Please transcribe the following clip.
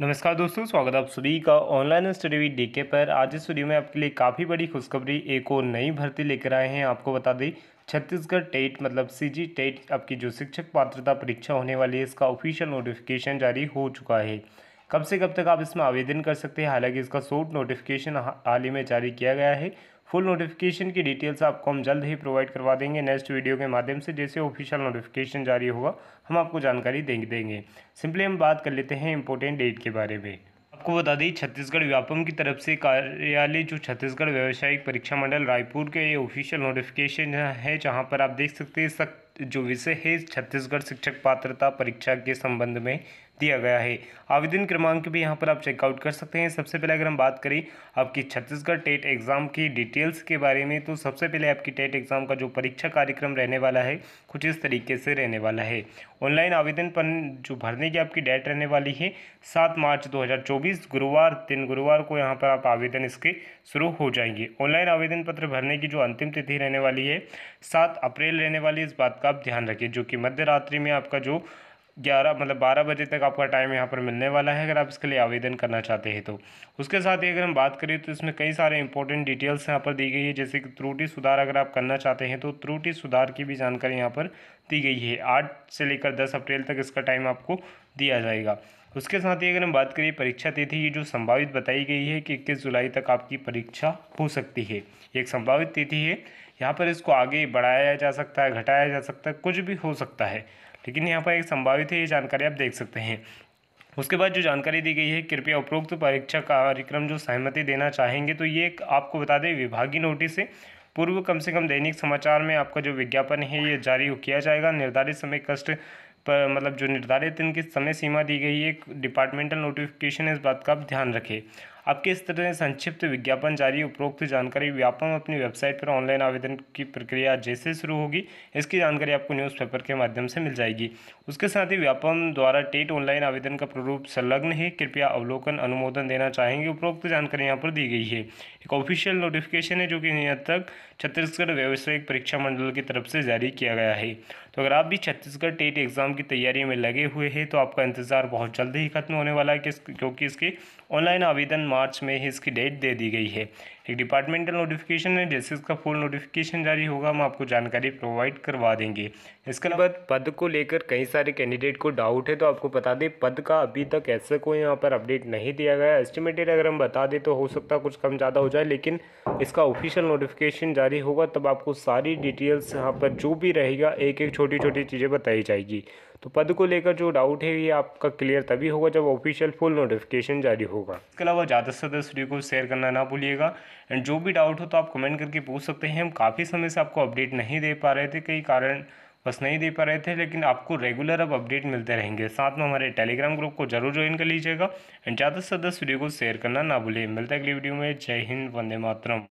नमस्कार दोस्तों स्वागत आप सभी का ऑनलाइन स्टडी विद डीके पर आज इस वीडियो में आपके लिए काफ़ी बड़ी खुशखबरी एक और नई भर्ती लेकर आए हैं आपको बता दें छत्तीसगढ़ टेट मतलब सीजी टेट आपकी जो शिक्षक पात्रता परीक्षा होने वाली है इसका ऑफिशियल नोटिफिकेशन जारी हो चुका है कब से कब तक आप इसमें आवेदन कर सकते हैं हालांकि इसका शॉर्ट नोटिफिकेशन हाल ही में जारी किया गया है फुल नोटिफिकेशन की डिटेल्स आपको हम जल्द ही प्रोवाइड करवा देंगे नेक्स्ट वीडियो के माध्यम से जैसे ऑफिशियल नोटिफिकेशन जारी होगा हम आपको जानकारी दे देंगे सिंपली हम बात कर लेते हैं इंपॉर्टेंट डेट के बारे में आपको बता दें छत्तीसगढ़ व्यापम की तरफ से कार्यालय जो छत्तीसगढ़ व्यावसायिक परीक्षा मंडल रायपुर के ऑफिशियल नोटिफिकेशन है जहाँ पर आप देख सकते हैं सख्त जो विषय है छत्तीसगढ़ शिक्षक पात्रता परीक्षा के संबंध में दिया गया है आवेदन क्रमांक भी यहाँ पर आप चेकआउट कर सकते हैं सबसे पहले अगर हम बात करें आपकी छत्तीसगढ़ टेट एग्ज़ाम की डिटेल्स के बारे में तो सबसे पहले आपकी टेट एग्ज़ाम का जो परीक्षा कार्यक्रम रहने वाला है कुछ इस तरीके से रहने वाला है ऑनलाइन आवेदन पर जो भरने की आपकी डेट रहने वाली है सात मार्च दो गुरुवार दिन गुरुवार को यहाँ पर आप आवेदन इसके शुरू हो जाएंगे ऑनलाइन आवेदन पत्र भरने की जो अंतिम तिथि रहने वाली है सात अप्रैल रहने वाली इस बात का आप ध्यान रखें जो कि मध्य रात्रि में आपका जो ग्यारह मतलब बारह बजे तक आपका टाइम यहाँ पर मिलने वाला है अगर आप इसके लिए आवेदन करना चाहते हैं तो उसके साथ ही अगर हम बात करें तो इसमें कई सारे इंपॉर्टेंट डिटेल्स यहाँ पर दी गई है जैसे कि त्रुटि सुधार अगर आप करना चाहते हैं तो त्रुटि सुधार की भी जानकारी यहाँ पर दी गई है आठ से लेकर दस अप्रैल तक इसका टाइम आपको दिया जाएगा उसके साथ ही अगर हम बात करें परीक्षा तिथि ये जो संभावित बताई गई है कि इक्कीस जुलाई तक आपकी परीक्षा हो सकती है एक संभावित तिथि है यहाँ पर इसको आगे बढ़ाया जा सकता है घटाया जा सकता है कुछ भी हो सकता है लेकिन यहाँ पर एक संभावित है ये जानकारी आप देख सकते हैं उसके बाद जो जानकारी दी गई है कृपया उपरोक्त परीक्षा कार्यक्रम जो सहमति देना चाहेंगे तो ये आपको बता दें विभागीय नोटिस है पूर्व कम से कम दैनिक समाचार में आपका जो विज्ञापन है ये जारी किया जाएगा निर्धारित समय कष्ट पर मतलब जो निर्धारित इनकी समय सीमा दी गई है डिपार्टमेंटल नोटिफिकेशन है इस बात का आप ध्यान रखें अब किस तरह से संक्षिप्त विज्ञापन जारी उपरोक्त जानकारी व्यापम अपनी वेबसाइट पर ऑनलाइन आवेदन की प्रक्रिया जैसे शुरू होगी इसकी जानकारी आपको न्यूज़पेपर के माध्यम से मिल जाएगी उसके साथ ही व्यापम द्वारा टेट ऑनलाइन आवेदन का प्रारूप संलग्न है कृपया अवलोकन अनुमोदन देना चाहेंगे उपरोक्त जानकारी यहाँ पर दी गई है एक ऑफिशियल नोटिफिकेशन है जो कि यहाँ तक छत्तीसगढ़ व्यावसायिक परीक्षा मंडल की तरफ से जारी किया गया है तो अगर आप भी छत्तीसगढ़ टेट एग्ज़ाम की तैयारी में लगे हुए हैं तो आपका इंतज़ार बहुत जल्द ही खत्म होने वाला है क्योंकि इसके ऑनलाइन आवेदन मार्च में ही इसकी डेट दे दी गई है एक डिपार्टमेंटल नोटिफिकेशन है जैसे इसका फुल नोटिफिकेशन जारी होगा हम आपको जानकारी प्रोवाइड करवा देंगे इसके बाद पद को लेकर कई सारे कैंडिडेट को डाउट है तो आपको बता दें पद का अभी तक ऐसा कोई यहाँ पर अपडेट नहीं दिया गया एस्टिमेटेड अगर हम बता दें तो हो सकता है कुछ कम ज़्यादा हो जाए लेकिन इसका ऑफिशियल नोटिफिकेशन जारी होगा तब आपको सारी डिटेल्स यहाँ पर जो भी रहेगा एक एक छोटी छोटी चीज़ें बताई जाएगी तो पद को लेकर जो डाउट है ये आपका क्लियर तभी होगा जब ऑफिशियल फुल नोटिफिकेशन जारी होगा इसके अलावा ज़्यादा ज़्यादा से ज़्यादा वीडियो को शेयर करना ना भूलिएगा एंड जो भी डाउट हो तो आप कमेंट करके पूछ सकते हैं हम काफ़ी समय से आपको अपडेट नहीं दे पा रहे थे कई कारण बस नहीं दे पा रहे थे लेकिन आपको रेगुलर अब अपडेट मिलते रहेंगे साथ में हमारे टेलीग्राम ग्रुप को जरूर ज्वाइन कर लीजिएगा एंड ज़्यादा से ज़्यादा वीडियो को शेयर करना ना भूलिए मिलता है अगली वीडियो में जय हिंद वंदे मातरम